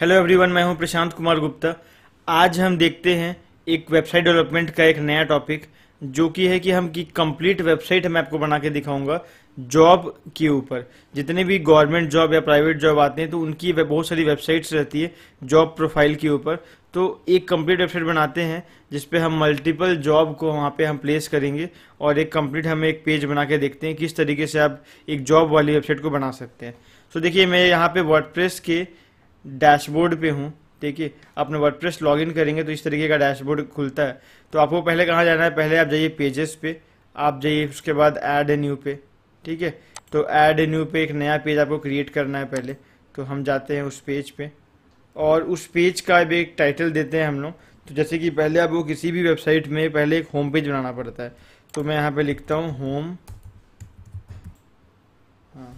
Hello everyone मैं हूं प्रशांत कुमार गुप्ता आज हम देखते हैं एक वेबसाइट डेवलपमेंट का एक नया टॉपिक जो कि है कि हम की कंप्लीट वेबसाइट मैं आपको बना के दिखाऊंगा जॉब के ऊपर जितने भी गवर्नमेंट जॉब या प्राइवेट जॉब आते हैं तो उनकी बहुत सारी वेबसाइट्स रहती है जॉब प्रोफाइल के ऊपर तो एक कंप्लीट वेबसाइट बनाते हैं जिसपे हम मल्टीपल जॉब को वहाँ पे हम प्लेस करेंगे और एक कंप्लीट हम एक पेज बना के देखते हैं किस तरीके से आप एक जॉब वाली वेबसाइट को बना सकते हैं तो देखिए मैं यहाँ पे वर्डप्रेस के डैशबोर्ड पे हूँ ठीक है अपने वर्डप्रेस लॉगिन करेंगे तो इस तरीके का डैशबोर्ड खुलता है तो आपको पहले कहाँ जाना है पहले आप जाइए पेजेस पे आप जाइए उसके बाद ऐड ए न्यू पे ठीक है तो ऐड ए न्यू पे एक नया पेज आपको क्रिएट करना है पहले तो हम जाते हैं उस पेज पे और उस पेज का भी एक टाइटल देते हैं हम लोग तो जैसे कि पहले आपको किसी भी वेबसाइट में पहले एक होम पेज बनाना पड़ता है तो मैं यहाँ पे लिखता हूँ होम हाँ।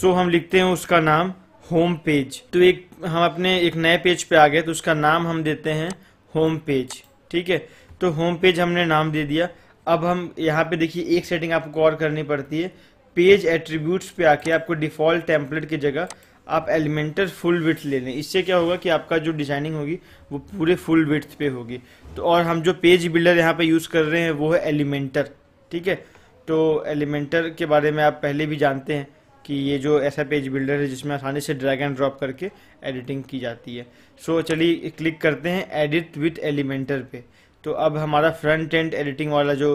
सो हम लिखते हैं उसका नाम होम पेज तो एक हम अपने एक नए पेज पे आ गए तो उसका नाम हम देते हैं होम पेज ठीक है तो होम पेज हमने नाम दे दिया अब हम यहाँ पे देखिए एक सेटिंग आपको और करनी पड़ती है पेज एट्रीब्यूट्स पे आके आपको डिफ़ॉल्ट टेम्पलेट की जगह आप एलिमेंटर फुल विथ ले लें इससे क्या होगा कि आपका जो डिजाइनिंग होगी वो पूरे फुल विथ पे होगी तो और हम जो पेज बिल्डर यहाँ पे यूज़ कर रहे हैं वो है एलिमेंटर ठीक है तो एलिमेंटर के बारे में आप पहले भी जानते हैं कि ये जो ऐसा पेज बिल्डर है जिसमें आसानी से ड्रैग एंड ड्रॉप करके एडिटिंग की जाती है सो so, चलिए क्लिक करते हैं एडिट विथ एलिमेंटर पे तो अब हमारा फ्रंट एंड एडिटिंग वाला जो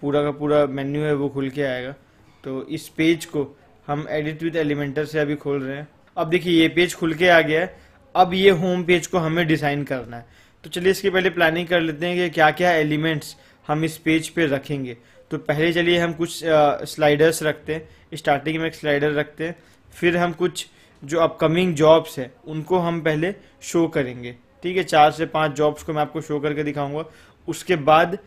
पूरा का पूरा मेन्यू है वो खुल के आएगा तो इस पेज को हम एडिट विथ एलिमेंटर से अभी खोल रहे हैं अब देखिए ये पेज खुल के आ गया है अब ये होम पेज को हमें डिज़ाइन करना है तो चलिए इसके पहले प्लानिंग कर लेते हैं कि क्या क्या एलिमेंट्स हम इस पेज पे रखेंगे तो पहले चलिए हम कुछ स्लाइडर्स रखते हैं स्टार्टिंग में एक स्लाइडर रखते हैं फिर हम कुछ जो अपकमिंग जॉब्स हैं उनको हम पहले शो करेंगे ठीक है चार से पांच जॉब्स को मैं आपको शो करके दिखाऊंगा उसके बाद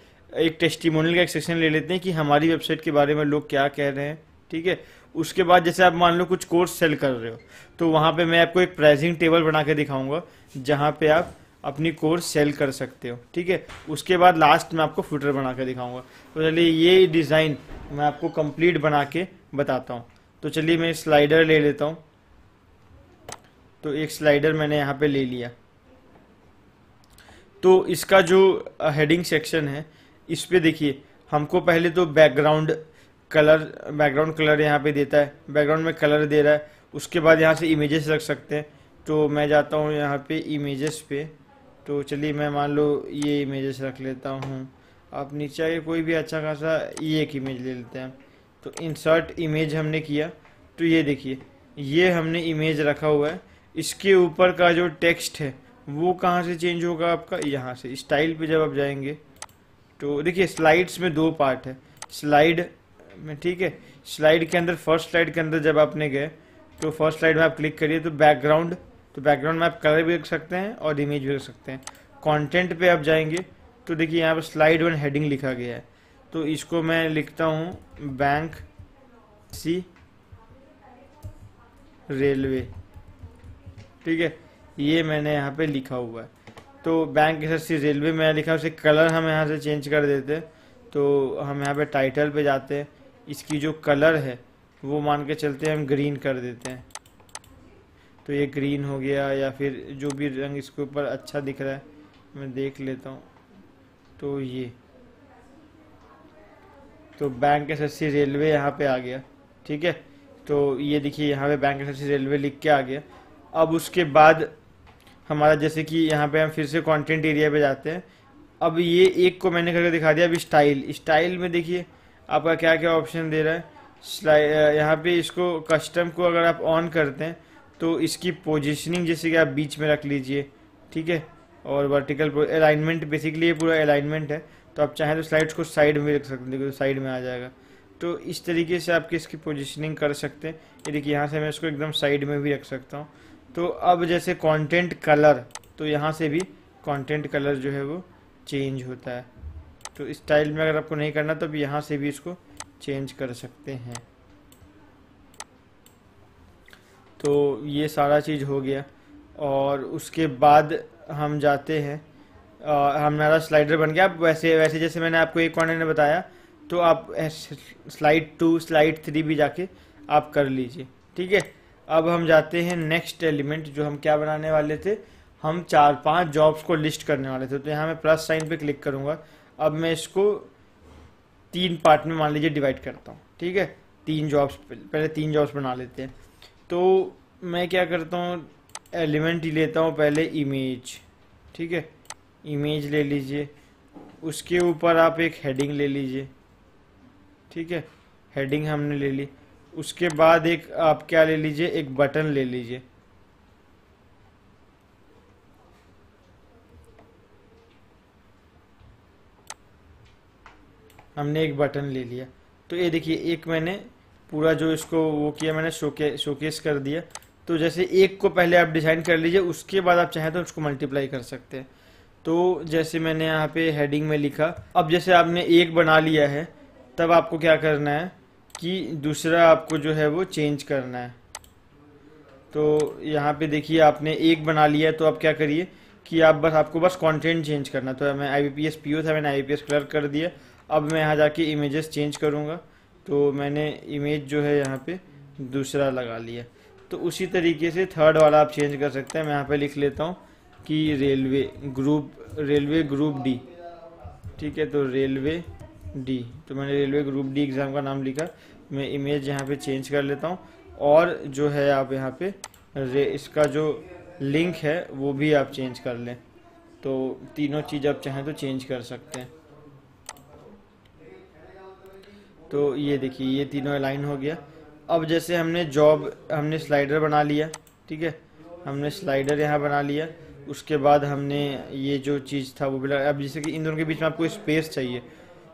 एक टेस्टिमोनियल का एक सेक्शन ले लेते हैं कि हमारी वेबसाइट के बारे में लोग क्या कह रहे हैं ठीक है उसके बाद जैसे आप मान लो कुछ कोर्स सेल कर रहे हो तो वहाँ पे मैं आपको एक प्राइसिंग टेबल बना के दिखाऊंगा जहाँ पे आप अपनी कोर्स सेल कर सकते हो ठीक है उसके बाद लास्ट में आपको फ्यूटर बना के दिखाऊंगा तो चलिए ये डिज़ाइन मैं आपको कंप्लीट बना के बताता हूँ तो चलिए मैं स्लाइडर ले लेता हूँ तो एक स्लाइडर मैंने यहाँ पे ले लिया तो इसका जो हेडिंग सेक्शन है इस पर देखिए हमको पहले तो बैकग्राउंड कलर बैकग्राउंड कलर यहाँ पर देता है बैकग्राउंड में कलर दे रहा है उसके बाद यहाँ से इमेजेस रख सकते हैं तो मैं जाता हूँ यहाँ पे इमेजेस पे तो चलिए मैं मान लो ये इमेजेस रख लेता हूँ आप नीचे आगे कोई भी अच्छा खासा ये एक इमेज ले लेते हैं तो इंसर्ट इमेज हमने किया तो ये देखिए ये हमने इमेज रखा हुआ है इसके ऊपर का जो टेक्स्ट है वो कहाँ से चेंज होगा आपका यहाँ से स्टाइल पे जब आप जाएंगे तो देखिए स्लाइड्स में दो पार्ट है स्लाइड में ठीक है स्लाइड के अंदर फर्स्ट स्लाइड के अंदर जब आपने गए तो फर्स्ट स्लाइड में आप क्लिक करिए तो बैकग्राउंड तो बैकग्राउंड में आप कलर भी रख सकते हैं और इमेज भी रख सकते हैं कंटेंट पे आप जाएंगे तो देखिए यहाँ पर स्लाइड वन हेडिंग लिखा गया है तो इसको मैं लिखता हूँ बैंक सी रेलवे ठीक है ये मैंने यहाँ पे लिखा हुआ है तो बैंक एस सी रेलवे में लिखा उसे कलर हम यहाँ से चेंज कर देते हैं तो हम यहाँ पे टाइटल पे जाते हैं इसकी जो कलर है वो मान के चलते हैं हम ग्रीन कर देते हैं तो ये ग्रीन हो गया या फिर जो भी रंग इसके ऊपर अच्छा दिख रहा है मैं देख लेता हूँ तो ये तो बैंक एस एस रेलवे यहाँ पे आ गया ठीक है तो ये देखिए यहाँ पे बैंक एस एस रेलवे लिख के आ गया अब उसके बाद हमारा जैसे कि यहाँ पे हम फिर से कंटेंट एरिया पे जाते हैं अब ये एक को मैंने करके दिखा दिया अब स्टाइल स्टाइल में देखिए आपका क्या क्या ऑप्शन दे रहा है यहाँ पे इसको कस्टम को अगर आप ऑन करते हैं तो इसकी पोजिशनिंग जैसे कि आप बीच में रख लीजिए ठीक है और वर्टिकल अलाइनमेंट बेसिकली ये पूरा अलाइनमेंट है तो आप चाहें तो स्लाइड्स को साइड में रख सकते हैं तो साइड में आ जाएगा तो इस तरीके से आपकी इसकी पोजिशनिंग कर सकते हैं ये देखिए यहाँ से मैं इसको एकदम साइड में भी रख सकता हूँ तो अब जैसे कंटेंट कलर तो यहाँ से भी कंटेंट कलर जो है वो चेंज होता है तो इस स्टाइल में अगर आपको नहीं करना तो अब यहाँ से भी इसको चेंज कर सकते हैं तो ये सारा चीज़ हो गया और उसके बाद हम जाते हैं हमारा स्लाइडर बन गया वैसे वैसे जैसे मैंने आपको एक कॉर्नर ने बताया तो आप स्लाइड टू स्लाइड थ्री भी जाके आप कर लीजिए ठीक है अब हम जाते हैं नेक्स्ट एलिमेंट जो हम क्या बनाने वाले थे हम चार पांच जॉब्स को लिस्ट करने वाले थे तो यहाँ मैं प्लस साइन पे क्लिक करूँगा अब मैं इसको तीन पार्ट में मान लीजिए डिवाइड करता हूँ ठीक है तीन जॉब्स पहले तीन जॉब्स बना लेते हैं तो मैं क्या करता हूँ एलिमेंट ही लेता हूँ पहले इमेज ठीक है इमेज ले लीजिए उसके ऊपर आप एक हेडिंग ले लीजिए ठीक है हेडिंग हमने ले ली उसके बाद एक आप क्या ले लीजिए एक बटन ले लीजिए हमने एक बटन ले लिया तो ये देखिए एक मैंने पूरा जो इसको वो किया मैंने शोके शोकेस कर दिया तो जैसे एक को पहले आप डिज़ाइन कर लीजिए उसके बाद आप चाहें तो उसको मल्टीप्लाई कर सकते हैं तो जैसे मैंने यहाँ पे हेडिंग में लिखा अब जैसे आपने एक बना लिया है तब आपको क्या करना है कि दूसरा आपको जो है वो चेंज करना है तो यहाँ पे देखिए आपने एक बना लिया है तो आप क्या करिए कि आप बस आपको बस कंटेंट चेंज करना तो मैं I B P S P O था मैंने I B P S clerk कर दिया अब मैं यहाँ जाके इमेजेस चेंज करूँगा तो मैंने इमेज जो है यहाँ पे दूसरा लगा लिया तो उसी तरीके से थर्ड वाला आप चेंज कर सकते हैं मैं यहाँ पे लिख लेता हूँ कि railway group railway group D ठीक है तो रेलवे डी तो मैंने रेलवे ग्रुप डी एग्ज़ाम का नाम लिखा मैं इमेज यहाँ पे चेंज कर लेता हूँ और जो है आप यहाँ पे इसका जो लिंक है वो भी आप चेंज कर लें तो तीनों चीज़ आप चाहें तो चेंज कर सकते हैं तो ये देखिए ये तीनों अलाइन हो गया अब जैसे हमने जॉब हमने स्लाइडर बना लिया ठीक है हमने स्लाइडर यहाँ बना लिया उसके बाद हमने ये जो चीज़ था वो भी अब जैसे कि इन दोनों के बीच में आपको स्पेस चाहिए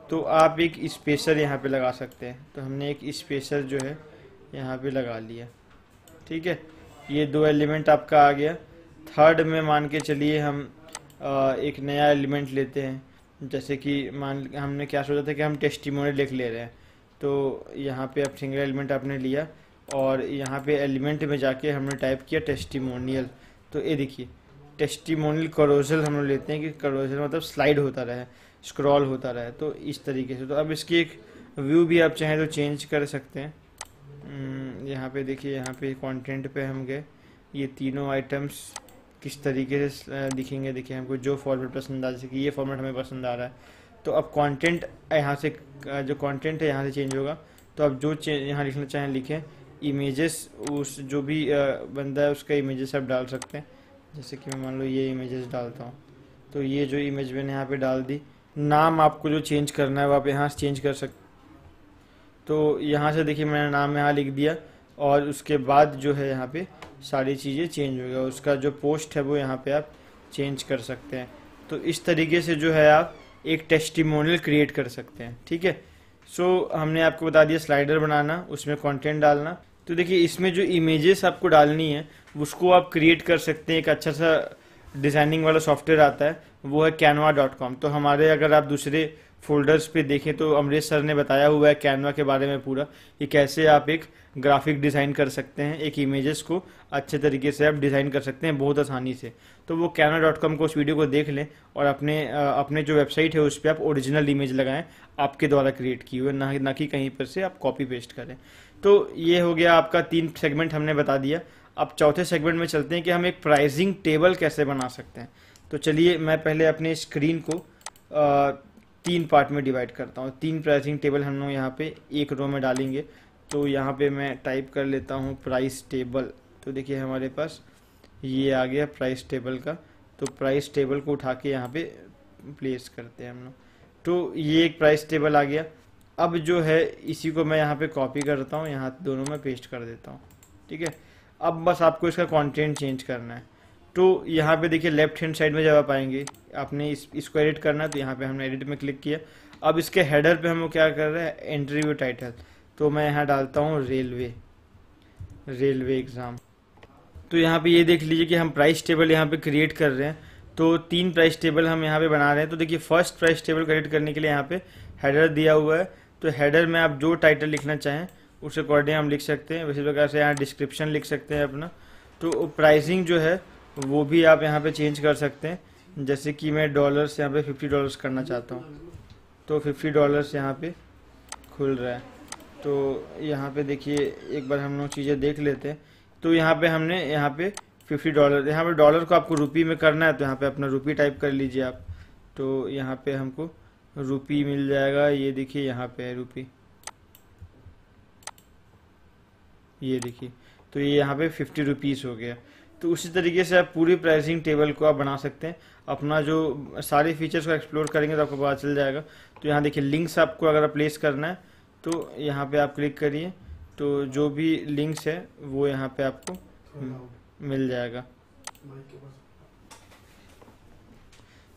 तो आप एक स्पेसर यहाँ पे लगा सकते हैं तो हमने एक स्पेसर जो है यहाँ पे लगा लिया ठीक है ये दो एलिमेंट आपका आ गया थर्ड में मान के चलिए हम आ, एक नया एलिमेंट लेते हैं जैसे कि मान हमने क्या सोचा था कि हम टेस्टिमोनी लिख ले रहे हैं तो यहाँ पे आप सिंगल एलिमेंट आपने लिया और यहाँ पे एलिमेंट में जाके हमने टाइप किया टेस्टिमोनियल तो ये देखिए टेस्टिमोनियल करोजल हम लोग लेते हैं कि करोजल मतलब स्लाइड होता रहे स्क्रॉल होता रहे तो इस तरीके से तो अब इसकी एक व्यू भी आप चाहें तो चेंज कर सकते हैं हम्म, यहाँ पे देखिए यहाँ पे कंटेंट पे हम गए ये तीनों आइटम्स किस तरीके से दिखेंगे देखिए हमको जो फॉर्मेट पसंद आ जैसे कि ये फॉर्मेट हमें पसंद आ रहा है तो अब कंटेंट यहाँ से जो कंटेंट है यहाँ से चेंज होगा तो आप जो यहाँ लिखना चाहें लिखें इमेजेस उस जो भी बंदा है उसका इमेजेस आप डाल सकते हैं जैसे कि मैं मान लो ये इमेजेस डालता हूँ तो ये जो इमेज मैंने यहाँ पे डाल दी नाम आपको जो चेंज करना है वो आप यहाँ से चेंज कर सकते तो यहाँ से देखिए मैंने नाम यहाँ लिख दिया और उसके बाद जो है यहाँ पे सारी चीज़ें चेंज हो गया उसका जो पोस्ट है वो यहाँ पर आप चेंज कर सकते हैं तो इस तरीके से जो है आप एक टेस्टिमोनियल क्रिएट कर सकते हैं ठीक है सो so, हमने आपको बता दिया स्लाइडर बनाना उसमें कंटेंट डालना तो देखिए इसमें जो इमेजेस आपको डालनी है उसको आप क्रिएट कर सकते हैं एक अच्छा सा डिज़ाइनिंग वाला सॉफ्टवेयर आता है वो है कैनवा डॉट कॉम तो हमारे अगर आप दूसरे फोल्डर्स पे देखें तो अमरीश सर ने बताया हुआ है कैनवा के बारे में पूरा कि कैसे आप एक ग्राफिक डिज़ाइन कर सकते हैं एक इमेजेस को अच्छे तरीके से आप डिज़ाइन कर सकते हैं बहुत आसानी से तो वो कैनवा डॉट कॉम को उस वीडियो को देख लें और अपने अपने जो वेबसाइट है उस पर आप ओरिजिनल इमेज लगाएं आपके द्वारा क्रिएट की हुई ना ना कि कहीं पर से आप कॉपी पेस्ट करें तो ये हो गया आपका तीन सेगमेंट हमने बता दिया अब चौथे सेगमेंट में चलते हैं कि हम एक प्राइजिंग टेबल कैसे बना सकते हैं तो चलिए मैं पहले अपने स्क्रीन को तीन पार्ट में डिवाइड करता हूँ तीन प्राइसिंग टेबल हम लोग यहाँ पे एक रो में डालेंगे तो यहाँ पे मैं टाइप कर लेता हूँ प्राइस टेबल तो देखिए हमारे पास ये आ गया प्राइस टेबल का तो प्राइस टेबल को उठा के यहाँ पे प्लेस करते हैं हम लोग तो ये एक प्राइस टेबल आ गया अब जो है इसी को मैं यहाँ पे कॉपी करता हूँ यहाँ दोनों में पेस्ट कर देता हूँ ठीक है अब बस आपको इसका कॉन्टेंट चेंज करना है तो यहाँ पे देखिए लेफ्ट हैंड साइड में जब आप आएंगे आपने इस, इसको एडिट करना है तो यहाँ पे हमने एडिट में क्लिक किया अब इसके हेडर पे हम क्या कर रहे हैं इंटरव्यू टाइटल तो मैं यहाँ डालता हूँ रेलवे रेलवे एग्ज़ाम तो यहाँ पे ये यह देख लीजिए कि हम प्राइस टेबल यहाँ पे क्रिएट कर रहे हैं तो तीन प्राइस टेबल हम यहाँ पे बना रहे हैं तो देखिए फर्स्ट प्राइस टेबल क्रिएट करने के लिए यहाँ पे हेडर दिया हुआ है तो हेडर में आप जो टाइटल लिखना चाहें उस अकॉर्डिंग हम लिख सकते हैं उसी प्रकार से यहाँ डिस्क्रिप्शन लिख सकते हैं अपना तो प्राइसिंग जो है वो भी आप यहाँ पे चेंज कर सकते हैं जैसे कि मैं डॉलर्स यहाँ पे फिफ्टी डॉलर्स करना चाहता हूँ तो फिफ्टी डॉलर्स यहाँ पे खुल रहा है तो यहाँ पे देखिए एक बार हम लोग चीज़ें देख लेते हैं तो यहाँ पे हमने यहाँ पे फिफ्टी डॉलर यहाँ पे डॉलर को आपको रुपी में करना है तो यहाँ पे अपना रुपी टाइप कर लीजिए आप तो यहाँ पे हमको रुपी मिल जाएगा ये देखिए यहाँ पे है रुपी ये देखिए तो ये यहाँ पे फिफ्टी रुपीज़ हो गया तो उसी तरीके से आप पूरी प्राइसिंग टेबल को आप बना सकते हैं अपना जो सारे फीचर्स को एक्सप्लोर करेंगे तो आपको पता चल जाएगा तो यहाँ देखिए लिंक्स आपको अगर प्लेस करना है तो यहाँ पे आप क्लिक करिए तो जो भी लिंक्स है वो यहाँ पे आपको मिल जाएगा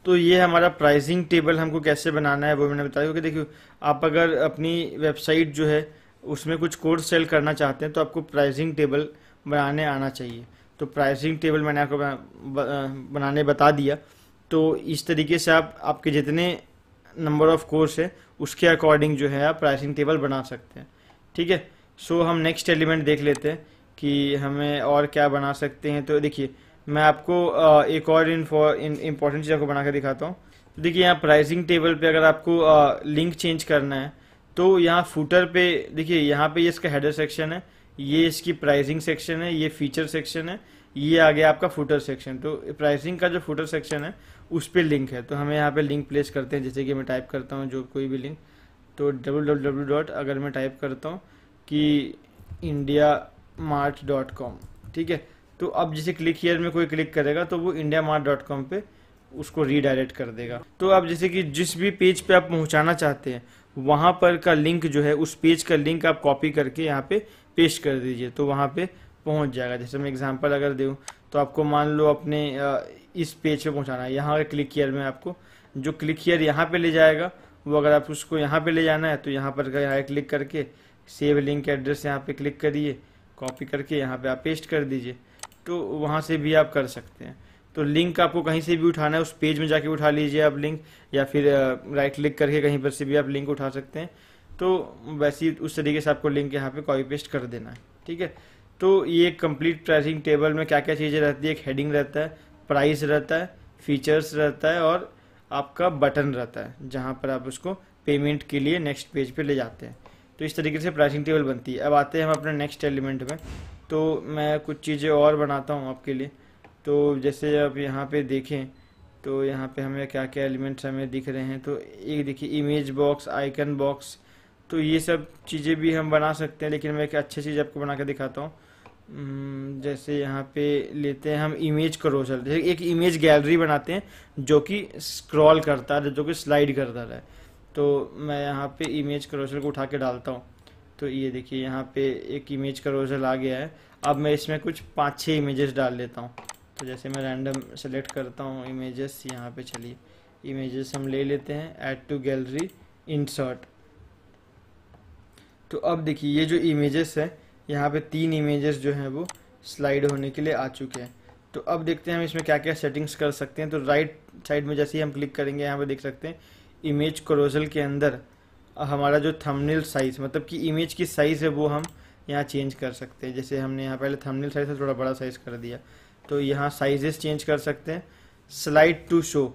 तो ये हमारा प्राइसिंग टेबल हमको कैसे बनाना है वो मैंने बताया क्योंकि देखिए आप अगर अपनी वेबसाइट जो है उसमें कुछ कोर्स सेल करना चाहते हैं तो आपको प्राइसिंग टेबल बनाने आना चाहिए तो प्राइसिंग टेबल मैंने आपको बनाने बता दिया तो इस तरीके से आप आपके जितने नंबर ऑफ कोर्स है उसके अकॉर्डिंग जो है आप प्राइसिंग टेबल बना सकते हैं ठीक है सो हम नेक्स्ट एलिमेंट देख लेते हैं कि हमें और क्या बना सकते हैं तो देखिए मैं आपको एक और इन्फो इम्पोर्टेंट चीज़ आपको बना कर दिखाता हूँ तो देखिए यहाँ प्राइसिंग टेबल पे अगर आपको लिंक चेंज करना है तो यहाँ फूटर पे देखिए यहाँ पे ये इसका हेडर सेक्शन है ये इसकी प्राइसिंग सेक्शन है ये फीचर सेक्शन है ये आ गया आपका फुटर सेक्शन तो प्राइसिंग का जो फुटर सेक्शन है उस पर लिंक है तो हमें यहाँ पे लिंक प्लेस करते हैं जैसे कि मैं टाइप करता हूँ जो कोई भी लिंक तो डब्ल्यू डब्ल्यू डब्ल्यू डॉट अगर मैं टाइप करता हूँ कि इंडिया मार्ट डॉट कॉम ठीक है तो अब जैसे क्लिक हीयर में कोई क्लिक करेगा तो वो इंडिया मार्ट डॉट कॉम पर उसको रीडायरेक्ट कर देगा तो आप जैसे कि जिस भी पेज पे आप पहुँचाना चाहते हैं वहाँ पर का लिंक जो है उस पेज का लिंक आप कॉपी करके यहाँ पे पेश कर दीजिए तो वहाँ पे पहुँच जाएगा जैसे मैं एग्जांपल अगर दूँ तो आपको मान लो अपने इस पेज पे पहुँचाना है यहाँ अगर क्लिक ईयर में आपको जो क्लिक ईयर यहाँ पे ले जाएगा वो अगर आप उसको यहाँ पे ले जाना है तो यहाँ पर यहाँ क्लिक करके सेव लिंक एड्रेस यहाँ पर क्लिक करिए कॉपी करके यहाँ पर आप पेस्ट कर दीजिए तो वहाँ से भी आप कर सकते हैं तो लिंक आपको कहीं से भी उठाना है उस पेज में जाके उठा लीजिए आप लिंक या फिर राइट क्लिक करके कहीं पर से भी आप लिंक उठा सकते हैं तो वैसे ही उस तरीके से आपको लिंक यहाँ पे कॉपी पेस्ट कर देना है ठीक है तो ये कंप्लीट प्राइसिंग टेबल में क्या क्या चीज़ें रहती है एक हेडिंग रहता है प्राइस रहता है फीचर्स रहता है और आपका बटन रहता है जहाँ पर आप उसको पेमेंट के लिए नेक्स्ट पेज पे ले जाते हैं तो इस तरीके से प्राइसिंग टेबल बनती है अब आते हैं हम अपने नेक्स्ट एलिमेंट में तो मैं कुछ चीज़ें और बनाता हूँ आपके लिए तो जैसे आप यहाँ पर देखें तो यहाँ पे हमें क्या क्या एलिमेंट्स हमें दिख रहे हैं तो एक देखिए इमेज बॉक्स आइकन बॉक्स तो ये सब चीज़ें भी हम बना सकते हैं लेकिन मैं एक अच्छी चीज़ आपको बना के दिखाता हूँ जैसे यहाँ पे लेते हैं हम इमेज करो एक इमेज गैलरी बनाते हैं जो कि स्क्रॉल करता है जो कि स्लाइड करता रहे तो मैं यहाँ पे इमेज करोसल को उठा के डालता हूँ तो ये देखिए यहाँ पे एक इमेज करोसल आ गया है अब मैं इसमें कुछ पाँच छः इमेजेस डाल लेता हूँ तो जैसे मैं रैंडम सेलेक्ट करता हूँ इमेजेस यहाँ पर चलिए इमेजेस हम ले लेते हैं एड टू गैलरी इंसर्ट तो अब देखिए ये जो इमेजेस है यहाँ पे तीन इमेजेस जो हैं वो स्लाइड होने के लिए आ चुके हैं तो अब देखते हैं हम इसमें क्या क्या सेटिंग्स कर सकते हैं तो राइट साइड में जैसे ही हम क्लिक करेंगे यहाँ पे देख सकते हैं इमेज क्रोजल के अंदर हमारा जो थंबनेल साइज़ मतलब कि इमेज की साइज़ है वो हम यहाँ चेंज कर सकते हैं जैसे हमने यहाँ पहले थंबनेल साइज़ से थोड़ा बड़ा साइज़ कर दिया तो यहाँ साइजेस चेंज कर सकते हैं स्लाइड टू शो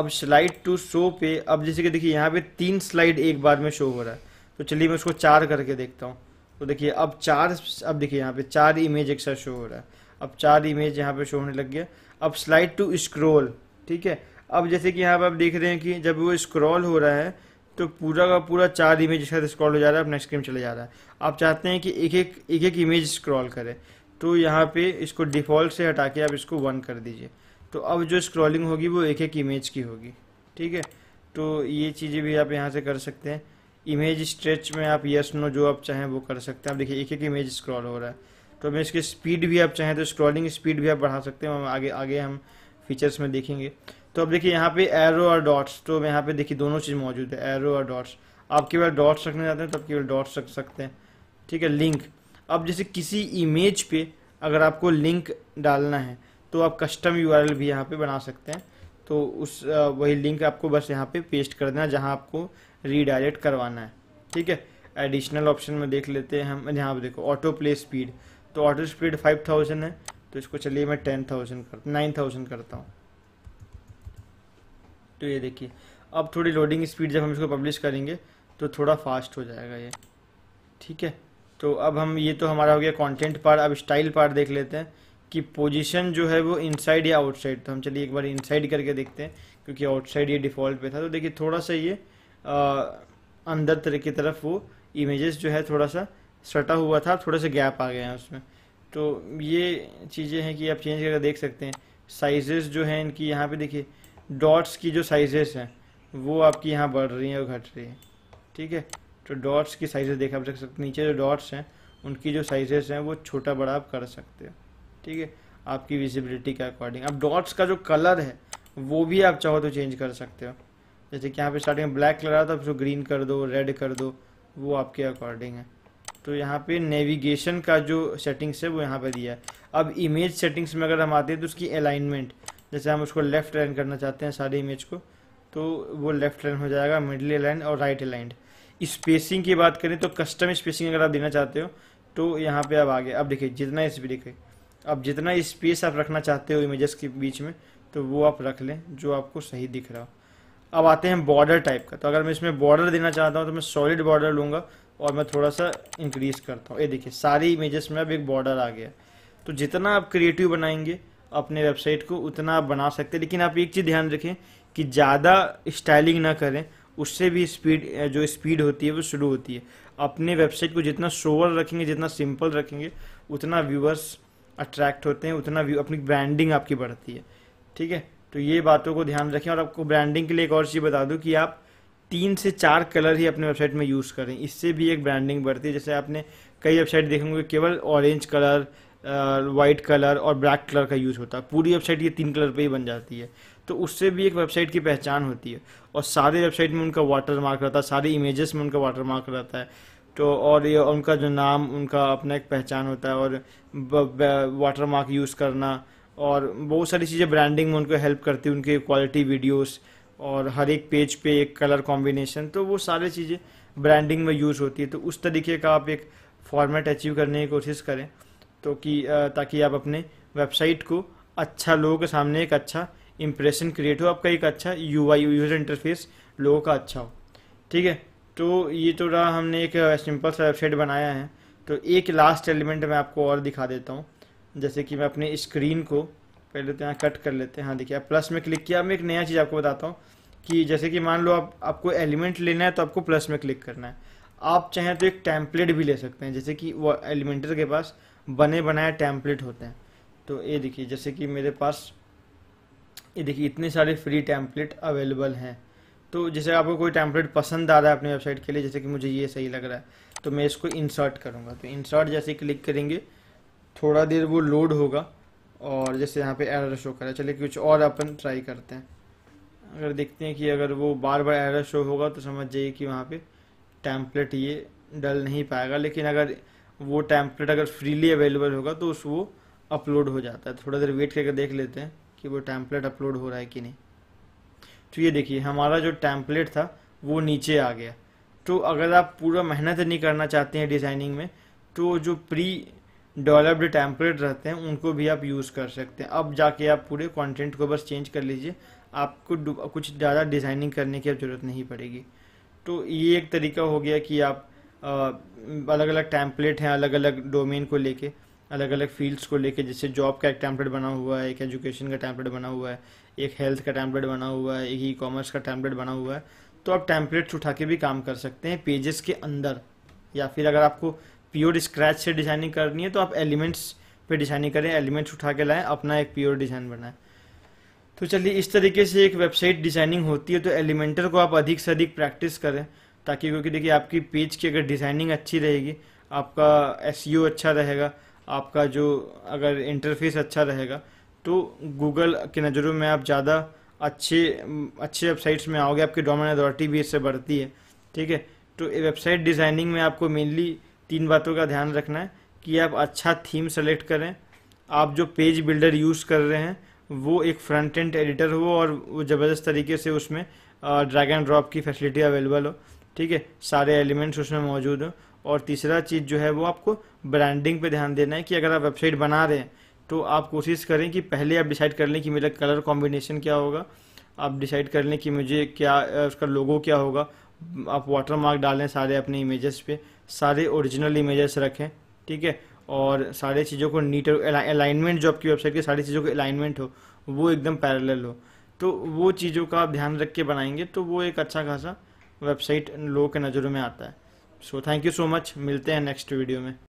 अब स्लाइड टू शो पे अब जैसे कि देखिए यहाँ पे तीन स्लाइड एक बार में शो हो रहा है तो चलिए मैं उसको चार करके देखता हूँ तो देखिए अब चार अब देखिए यहाँ पे चार इमेज एक साथ शो हो रहा है अब चार इमेज यहाँ पे शो होने लग गया अब स्लाइड टू स्क्रॉल ठीक है अब जैसे कि यहाँ पे आप देख रहे हैं कि जब वो स्क्रॉल हो रहा है तो पूरा का पूरा चार इमेज एक साथ स्क्रॉल हो जा रहा है अब नेक्स्ट स्क्रीन चला जा रहा है आप चाहते हैं कि एक एक एक एक इमेज स्क्रॉल करें तो यहाँ पे इसको डिफ़ॉल्ट से हटा के आप इसको वन कर दीजिए तो अब जो स्क्रॉलिंग होगी वो एक एक इमेज की होगी ठीक है तो ये चीज़ें भी आप यहाँ से कर सकते हैं इमेज स्ट्रेच में आप यस नो जो आप चाहें वो कर सकते हैं आप देखिए एक एक इमेज स्क्रॉल हो रहा है तो मैं इसकी स्पीड भी आप चाहें तो स्क्रॉलिंग स्पीड भी आप बढ़ा सकते हैं आगे आगे हम फीचर्स में देखेंगे तो अब देखिए यहाँ पे एरो और डॉट्स तो यहाँ पे देखिए दोनों चीज़ मौजूद है एरो और डॉट्स आप केवल डॉट्स रखने जाते हैं तो आप केवल डॉट्स रख सकते हैं ठीक है लिंक अब जैसे किसी इमेज पे अगर आपको लिंक डालना है तो आप कस्टम यू भी यहाँ पे बना सकते हैं तो उस वही लिंक आपको बस यहाँ पे पेस्ट कर देना जहाँ आपको रीडायरेक्ट करवाना है ठीक है एडिशनल ऑप्शन में देख लेते हैं हम यहाँ पे देखो ऑटो प्ले स्पीड तो ऑटो स्पीड फाइव थाउजेंड है तो इसको चलिए मैं टेन थाउजेंड कर नाइन थाउजेंड करता हूँ तो ये देखिए अब थोड़ी लोडिंग स्पीड जब हम इसको पब्लिश करेंगे तो थोड़ा फास्ट हो जाएगा ये ठीक है तो अब हम ये तो हमारा हो गया कॉन्टेंट पार अब स्टाइल पार देख लेते हैं कि पोजीशन जो है वो इनसाइड या आउटसाइड तो हम चलिए एक बार इनसाइड करके देखते हैं क्योंकि आउटसाइड ये डिफ़ॉल्ट पे था तो देखिए थोड़ा सा ये आ, अंदर तरह की तरफ वो इमेजेस जो है थोड़ा सा सटा हुआ था थोड़ा सा गैप आ गया है उसमें तो ये चीज़ें हैं कि आप चेंज करके देख सकते हैं साइजेस जो हैं इनकी यहाँ पे देखिए डॉट्स की जो साइजेस हैं वो आपकी यहाँ बढ़ रही हैं और घट रही हैं ठीक है तो डॉट्स की साइजेस देख आप देख सकते नीचे जो डॉट्स हैं उनकी जो साइजेस हैं वो छोटा बड़ा आप कर सकते हो ठीक है आपकी विजिबिलिटी के अकॉर्डिंग अब डॉट्स का जो कलर है वो भी आप चाहो तो चेंज कर सकते हो जैसे कि यहाँ पे स्टार्टिंग में ब्लैक कलर आता है उसको ग्रीन कर दो रेड कर दो वो आपके अकॉर्डिंग है तो यहाँ पे नेविगेशन का जो सेटिंग्स है वो यहाँ पे दिया है अब इमेज सेटिंग्स में अगर हम आते हैं तो उसकी अलाइनमेंट जैसे हम उसको लेफ़्ट लाइन करना चाहते हैं सारी इमेज को तो वो लेफ़्ट लाइन हो जाएगा मिडिल लाइन और राइट लाइन स्पेसिंग की बात करें तो कस्टम स्पेसिंग अगर आप देना चाहते हो तो यहाँ पे अब आगे अब देखिए जितना इस भी देखिए अब जितना स्पेस आप रखना चाहते हो इमेजेस के बीच में तो वो आप रख लें जो आपको सही दिख रहा हो अब आते हैं बॉर्डर टाइप का तो अगर मैं इसमें बॉर्डर देना चाहता हूँ तो मैं सॉलिड बॉर्डर लूँगा और मैं थोड़ा सा इंक्रीज करता हूँ ये देखिए सारी इमेजेस में अब एक बॉर्डर आ गया तो जितना आप क्रिएटिव बनाएंगे अपने वेबसाइट को उतना आप बना सकते हैं लेकिन आप एक चीज़ ध्यान रखें कि ज़्यादा स्टाइलिंग ना करें उससे भी स्पीड जो स्पीड होती है वो शुरू होती है अपने वेबसाइट को जितना शोवर रखेंगे जितना सिंपल रखेंगे उतना व्यूवर्स अट्रैक्ट होते हैं उतना व्यू अपनी ब्रांडिंग आपकी बढ़ती है ठीक है तो ये बातों को ध्यान रखें और आपको ब्रांडिंग के लिए एक और चीज़ बता दूँ कि आप तीन से चार कलर ही अपने वेबसाइट में यूज़ करें इससे भी एक ब्रांडिंग बढ़ती है जैसे आपने कई वेबसाइट देखेंगे केवल ऑरेंज कलर वाइट कलर और ब्लैक कलर का यूज़ होता है पूरी वेबसाइट ये तीन कलर पे ही बन जाती है तो उससे भी एक वेबसाइट की पहचान होती है और सारे वेबसाइट में उनका वाटर मार्क रहता है सारे इमेजेस में उनका वाटर मार्क रहता है तो और ये उनका जो नाम उनका अपना एक पहचान होता है और वाटर मार्क यूज़ करना और बहुत सारी चीज़ें ब्रांडिंग में उनको हेल्प करती है उनके क्वालिटी वीडियोस और हर एक पेज पे एक कलर कॉम्बिनेशन तो वो सारे चीज़ें ब्रांडिंग में यूज़ होती है तो उस तरीके का आप एक फॉर्मेट अचीव करने की कोशिश करें तो कि ताकि आप अपने वेबसाइट को अच्छा लोगों के सामने एक अच्छा इंप्रेशन क्रिएट हो आपका एक अच्छा यू यूज़र इंटरफेस लोगों का अच्छा हो ठीक है तो ये तो रहा हमने एक सिंपल सा वेबसाइट बनाया है तो एक लास्ट एलिमेंट मैं आपको और दिखा देता हूँ जैसे कि मैं अपने स्क्रीन को पहले तो यहाँ कट कर लेते हैं हाँ देखिए आप प्लस में क्लिक किया मैं एक नया चीज़ आपको बताता हूँ कि जैसे कि मान लो आप आपको एलिमेंट लेना है तो आपको प्लस में क्लिक करना है आप चाहें तो एक टैंपलेट भी ले सकते हैं जैसे कि वो एलिमेंटर के पास बने बनाए टैंपलेट होते हैं तो ये देखिए जैसे कि मेरे पास ये देखिए इतने सारे फ्री टैंपलेट अवेलेबल हैं तो जैसे आपको कोई टेम्पलेट पसंद आ रहा है अपनी वेबसाइट के लिए जैसे कि मुझे ये सही लग रहा है तो मैं इसको इंसर्ट करूँगा तो इंसर्ट जैसे क्लिक करेंगे थोड़ा देर वो लोड होगा और जैसे यहाँ पे एरर शो करा चलिए कुछ और अपन ट्राई करते हैं अगर देखते हैं कि अगर वो बार बार एरर शो होगा तो समझ जाइए कि वहाँ पे टैंपलेट ये डल नहीं पाएगा लेकिन अगर वो टैंपलेट अगर फ्रीली अवेलेबल होगा तो उस वो अपलोड हो जाता है थोड़ा देर वेट करके देख लेते हैं कि वो टैंपलेट अपलोड हो रहा है कि नहीं तो ये देखिए हमारा जो टैम्पलेट था वो नीचे आ गया तो अगर आप पूरा मेहनत नहीं करना चाहते हैं डिज़ाइनिंग में तो जो प्री डेवलप्ड टैंपलेट रहते हैं उनको भी आप यूज़ कर सकते हैं अब जाके आप पूरे कंटेंट को बस चेंज कर लीजिए आपको कुछ ज़्यादा डिज़ाइनिंग करने की अब ज़रूरत नहीं पड़ेगी तो ये एक तरीका हो गया कि आप अलग अलग टैम्पलेट हैं अलग अलग डोमेन को लेके अलग अलग फील्ड्स को लेके जैसे जॉब का एक टैम्पलेट बना हुआ है एक एजुकेशन का टैम्पलेट बना हुआ है एक हेल्थ का टैम्पलेट बना हुआ है एक ई कॉमर्स का टैम्पलेट बना हुआ है तो आप टैम्पलेट्स उठा के भी काम कर सकते हैं पेजेस के अंदर या फिर अगर आपको प्योर स्क्रैच से डिज़ाइनिंग करनी है तो आप एलिमेंट्स पे डिज़ाइनिंग करें एलिमेंट्स उठा के लाएँ अपना एक प्योर डिज़ाइन बनाएं तो चलिए इस तरीके से एक वेबसाइट डिज़ाइनिंग होती है तो एलिमेंटर को आप अधिक से अधिक प्रैक्टिस करें ताकि क्योंकि देखिए आपकी पेज की अगर डिज़ाइनिंग अच्छी रहेगी आपका एस e अच्छा रहेगा आपका जो अगर इंटरफेस अच्छा रहेगा तो गूगल की नज़रों में आप ज़्यादा अच्छे अच्छे वेबसाइट्स में आओगे आपकी डोमेन अथॉरिटी भी इससे बढ़ती है ठीक है तो वेबसाइट डिज़ाइनिंग में आपको मेनली तीन बातों का ध्यान रखना है कि आप अच्छा थीम सेलेक्ट करें आप जो पेज बिल्डर यूज़ कर रहे हैं वो एक फ्रंट एंड एडिटर हो और वो ज़बरदस्त तरीके से उसमें ड्रैग एंड ड्रॉप की फैसिलिटी अवेलेबल हो ठीक है सारे एलिमेंट्स उसमें मौजूद हो और तीसरा चीज़ जो है वो आपको ब्रांडिंग पे ध्यान देना है कि अगर आप वेबसाइट बना रहे हैं तो आप कोशिश करें कि पहले आप डिसाइड कर लें कि मेरा कलर कॉम्बिनेशन क्या होगा आप डिसाइड कर लें कि मुझे क्या उसका लोगो क्या होगा आप वाटर मार्क डालें सारे अपने इमेजेस पे सारे ओरिजिनल इमेजेस रखें ठीक है और सारे चीज़ों को नीट अलाइनमेंट जो आपकी वेबसाइट की सारी चीज़ों को अलाइनमेंट हो वो एकदम पैरेलल हो तो वो चीज़ों का आप ध्यान रख के बनाएंगे तो वो एक अच्छा खासा वेबसाइट लोगों के नज़रों में आता है so thank you so much मिलते हैं नेक्स्ट वीडियो में